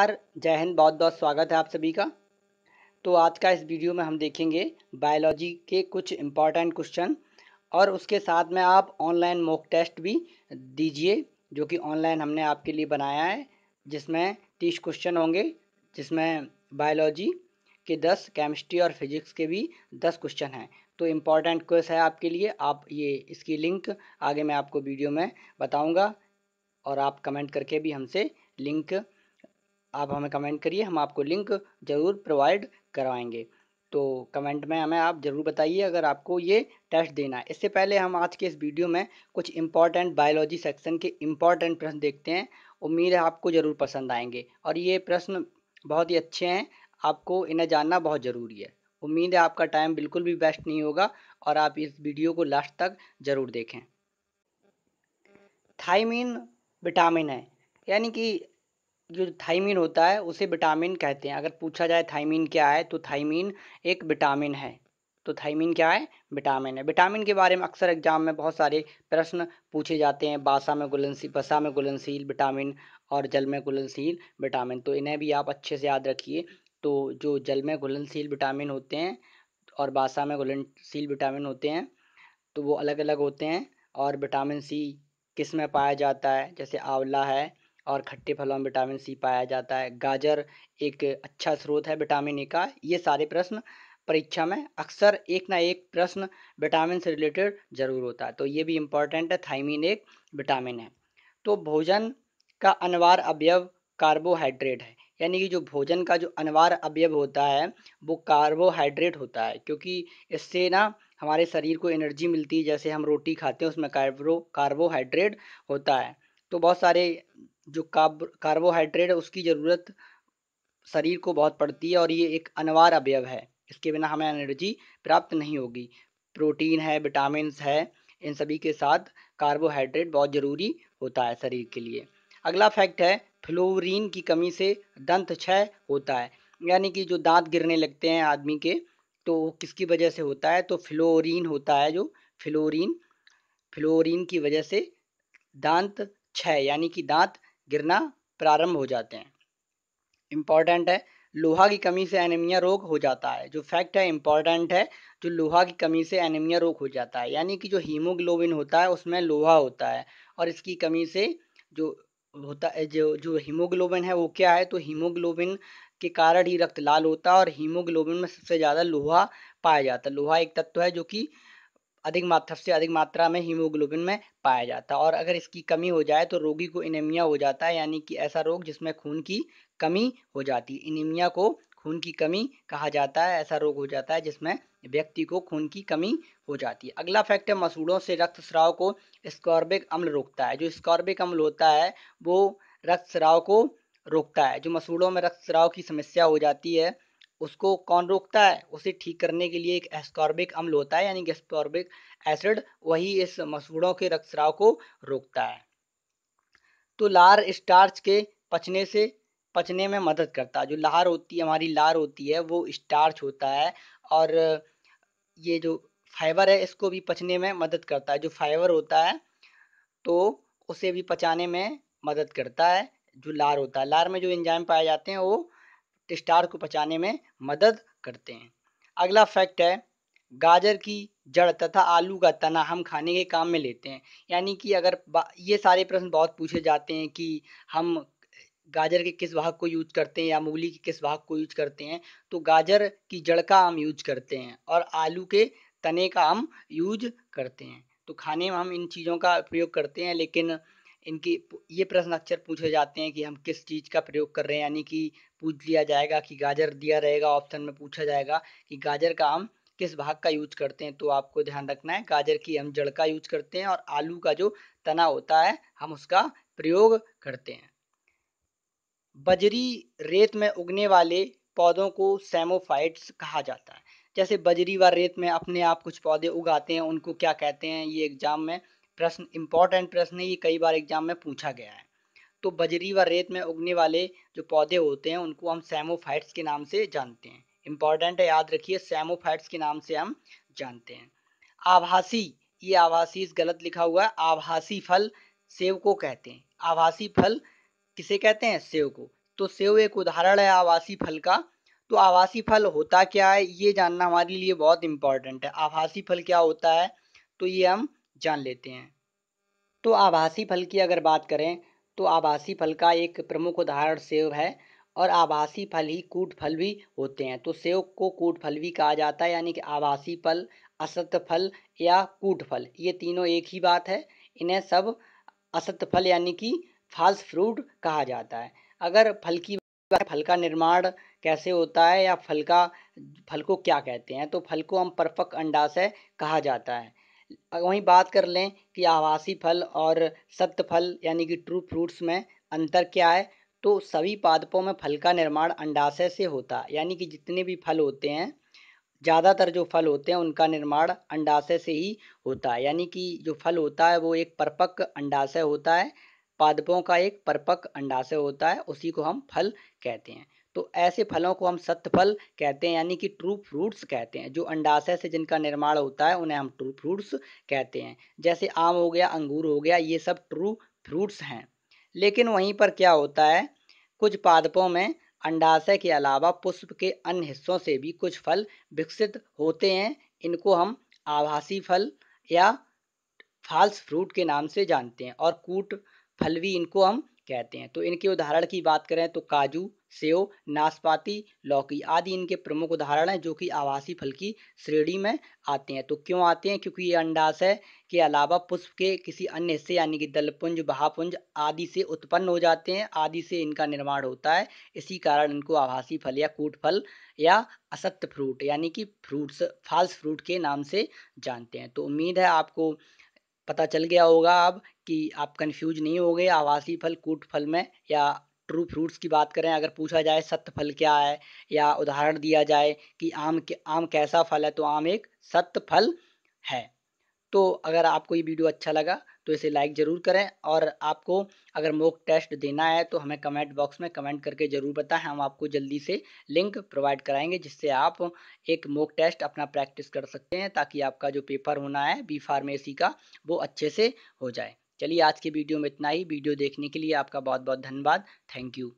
नमस्कार जय हिंद बहुत बहुत स्वागत है आप सभी का तो आज का इस वीडियो में हम देखेंगे बायोलॉजी के कुछ इम्पॉर्टेंट क्वेश्चन और उसके साथ में आप ऑनलाइन मॉक टेस्ट भी दीजिए जो कि ऑनलाइन हमने आपके लिए बनाया है जिसमें तीस क्वेश्चन होंगे जिसमें बायोलॉजी के दस केमिस्ट्री और फिजिक्स के भी दस क्वेश्चन हैं तो इम्पॉर्टेंट क्वेश्चन है आपके लिए आप ये इसकी लिंक आगे मैं आपको वीडियो में बताऊँगा और आप कमेंट करके भी हमसे लिंक आप हमें कमेंट करिए हम आपको लिंक ज़रूर प्रोवाइड करवाएंगे तो कमेंट में हमें आप ज़रूर बताइए अगर आपको ये टेस्ट देना है इससे पहले हम आज के इस वीडियो में कुछ इम्पॉर्टेंट बायोलॉजी सेक्शन के इम्पॉर्टेंट प्रश्न देखते हैं उम्मीद है आपको ज़रूर पसंद आएंगे और ये प्रश्न बहुत ही अच्छे हैं आपको इन्हें जानना बहुत ज़रूरी है उम्मीद है आपका टाइम बिल्कुल भी वेस्ट नहीं होगा और आप इस वीडियो को लास्ट तक ज़रूर देखें थाइमिन विटामिन है यानी कि जो थाइमीन होता है उसे विटामिन कहते हैं अगर पूछा जाए थाइमीन क्या है तो थाइमीन एक विटामिन है तो थाइमीन क्या है विटामिन है विटामिन के बारे में अक्सर एग्जाम में बहुत सारे प्रश्न पूछे जाते हैं बासा में घुलनशील बसा में गुलनशील विटामिन और जल में घुलनशील विटामिन तो इन्हें भी आप अच्छे से याद रखिए तो जो जल में घुलनशील विटामिन होते हैं और बासा में घुलनशील विटामिन होते हैं तो वो अलग अलग होते हैं और विटामिन सी किस में पाया जाता है जैसे आंवला है और खट्टे फलों में विटामिन सी पाया जाता है गाजर एक अच्छा स्रोत है विटामिन ए का ये सारे प्रश्न परीक्षा में अक्सर एक ना एक प्रश्न विटामिन से रिलेटेड जरूर होता है तो ये भी इम्पॉर्टेंट है थाइमिन एक विटामिन है तो भोजन का अनिवार्य अवयव कार्बोहाइड्रेट है यानी कि जो भोजन का जो अनिवार्य अवयव होता है वो कार्बोहाइड्रेट होता है क्योंकि इससे ना हमारे शरीर को एनर्जी मिलती है जैसे हम रोटी खाते हैं उसमें कार्बो कार्बोहाइड्रेट होता है तो बहुत सारे जो कार्ब कार्बोहाइड्रेट है उसकी ज़रूरत शरीर को बहुत पड़ती है और ये एक अनिवार्य अवयव है इसके बिना हमें एनर्जी प्राप्त नहीं होगी प्रोटीन है विटामिन है इन सभी के साथ कार्बोहाइड्रेट बहुत ज़रूरी होता है शरीर के लिए अगला फैक्ट है फ्लोरीन की कमी से दंत क्षय होता है यानी कि जो दांत गिरने लगते हैं आदमी के तो किसकी वजह से होता है तो फ्लोरीन होता है जो फ्लोरीन फ्लोरीन की वजह से दांत क्षय यानी कि दांत गिरना प्रारंभ हो जाते हैं इम्पॉर्टेंट है लोहा की कमी से एनीमिया रोग हो जाता है जो फैक्ट है इम्पॉर्टेंट है जो लोहा की कमी से एनीमिया रोग हो जाता है यानी कि जो हीमोग्लोबिन होता है उसमें लोहा होता है और इसकी कमी से जो होता है जो जो हीमोग्लोबिन है वो क्या है तो हीमोग्लोबिन के कारण ही रक्त लाल होता है और हीमोग्लोबिन में सबसे ज़्यादा लोहा पाया जाता है लोहा एक तत्व है जो कि अधिक मात्रा से अधिक मात्रा में हीमोग्लोबिन में पाया जाता है और अगर इसकी कमी हो जाए तो रोगी को इनेमिया हो जाता है यानी कि ऐसा रोग जिसमें खून की कमी हो जाती है इनेमिया को खून की कमी कहा जाता है ऐसा रोग हो जाता है जिसमें व्यक्ति को खून की कमी हो जाती है अगला फैक्ट है मसूड़ों से रक्त स्राव को स्कॉर्बिक अम्ल रोकता है जो स्कॉर्बिक अम्ल होता है वो रक्त स्राव को रोकता है जो मसूड़ों में रक्त स्राव की समस्या हो जाती है उसको कौन रोकता है उसे ठीक करने के लिए एक एस्कॉर्बिक अम्ल होता है यानी एस्कॉर्बिक एसिड वही इस मसूड़ों के रक्तस्राव को रोकता है तो लार स्टार्च के पचने से पचने में मदद करता है जो लार होती है हमारी लार होती है वो स्टार्च होता है और ये जो फाइबर है इसको भी पचने में मदद करता है जो फाइबर होता है तो उसे भी पचाने में मदद करता है जो लार होता है लार में जो इंजाम पाए जाते हैं वो स्टार को बचाने में मदद करते हैं अगला फैक्ट है गाजर की जड़ तथा आलू का तना हम खाने के काम में लेते हैं यानी कि अगर ये सारे प्रश्न बहुत पूछे जाते हैं कि हम गाजर के किस भाग को यूज करते हैं या मूली के किस भाग को यूज करते हैं तो गाजर की जड़ का हम यूज करते हैं और आलू के तने का हम यूज करते हैं तो खाने में हम इन चीज़ों का प्रयोग करते हैं लेकिन इनकी ये प्रश्न अक्सर पूछे जाते हैं कि हम किस चीज़ का प्रयोग कर रहे हैं यानी कि पूछ लिया जाएगा कि गाजर दिया रहेगा ऑप्शन में पूछा जाएगा कि गाजर का हम किस भाग का यूज करते हैं तो आपको ध्यान रखना है गाजर की हम जड़ का यूज करते हैं और आलू का जो तना होता है हम उसका प्रयोग करते हैं बजरी रेत में उगने वाले पौधों को सेमोफाइट्स कहा जाता है जैसे बजरी व रेत में अपने आप कुछ पौधे उगाते हैं उनको क्या कहते हैं ये एग्जाम में प्रश्न इम्पॉर्टेंट प्रश्न है ये कई बार एग्जाम में पूछा गया है तो बजरी व रेत में उगने वाले जो पौधे होते हैं उनको हम सेमोफाइट्स के नाम से जानते हैं इम्पॉर्टेंट है याद रखिए सेमोफाइट्स के नाम से हम जानते हैं आभासी ये आभासी गलत लिखा हुआ है आभासी फल सेव को कहते हैं आभासी फल किसे कहते हैं सेव को तो सेव एक उदाहरण है आवासी फल का तो आवासी फल होता क्या है ये जानना हमारे लिए बहुत इंपॉर्टेंट है आभासी फल क्या होता है तो ये हम जान लेते हैं तो आभासी फल की अगर बात करें तो आभासी फल का एक प्रमुख उदाहरण सेव है और आभासी फल ही कूट फल भी होते हैं तो सेव को कूट फल भी कहा जाता है यानी कि आभासी फल असत फल या कूट फल ये तीनों एक ही बात है इन्हें सब असत फल यानी कि फाल्स फ्रूट कहा जाता है अगर फल की फल का निर्माण कैसे होता है या फल का फल को क्या कहते हैं तो फल को हम परफक से कहा जाता है वहीं बात कर लें कि आवासीय फल और सत्य फल यानी कि ट्रू फ्रूट्स में अंतर क्या है तो सभी पादपों में फल का निर्माण अंडाशय से होता है यानी कि जितने भी फल होते हैं ज़्यादातर जो फल होते हैं उनका निर्माण अंडाशय से ही होता है यानी कि जो फल होता है वो एक परपक अंडाशय होता है पादपों का एक परपक अंडाशय होता है उसी को हम फल कहते हैं तो ऐसे फलों को हम सत्यफल कहते हैं यानी कि ट्रू फ्रूट्स कहते हैं जो अंडाशय से जिनका निर्माण होता है उन्हें हम ट्रू फ्रूट्स कहते हैं जैसे आम हो गया अंगूर हो गया ये सब ट्रू फ्रूट्स हैं लेकिन वहीं पर क्या होता है कुछ पादपों में अंडाशय के अलावा पुष्प के अन्य हिस्सों से भी कुछ फल विकसित होते हैं इनको हम आभासी फल या फाल्स फ्रूट के नाम से जानते हैं और कूट फल भी इनको हम कहते हैं तो इनके उदाहरण की बात करें तो काजू सेव नाशपाती लौकी आदि इनके प्रमुख उदाहरण हैं जो कि आवासीय फल की श्रेणी में आते हैं तो क्यों आते हैं क्योंकि ये अंडाशय के अलावा पुष्प के किसी अन्य हिस्से यानी कि दलपुंज बहापुंज आदि से उत्पन्न हो जाते हैं आदि से इनका निर्माण होता है इसी कारण इनको आवासीय फल या कूट फल या असत्य फ्रूट यानी कि फ्रूट्स फाल्स फ्रूट के नाम से जानते हैं तो उम्मीद है आपको पता चल गया होगा अब कि आप कंफ्यूज नहीं हो गए आवासीय फल कूट फल में या ट्रू फ्रूट्स की बात करें अगर पूछा जाए सत्य फल क्या है या उदाहरण दिया जाए कि आम आम कैसा फल है तो आम एक सत्य फल है तो अगर आपको ये वीडियो अच्छा लगा तो इसे लाइक ज़रूर करें और आपको अगर मोक टेस्ट देना है तो हमें कमेंट बॉक्स में कमेंट करके ज़रूर बताएं हम आपको जल्दी से लिंक प्रोवाइड कराएंगे जिससे आप एक मोक टेस्ट अपना प्रैक्टिस कर सकते हैं ताकि आपका जो पेपर होना है बी फार्मेसी का वो अच्छे से हो जाए चलिए आज की वीडियो में इतना ही वीडियो देखने के लिए आपका बहुत बहुत धन्यवाद थैंक यू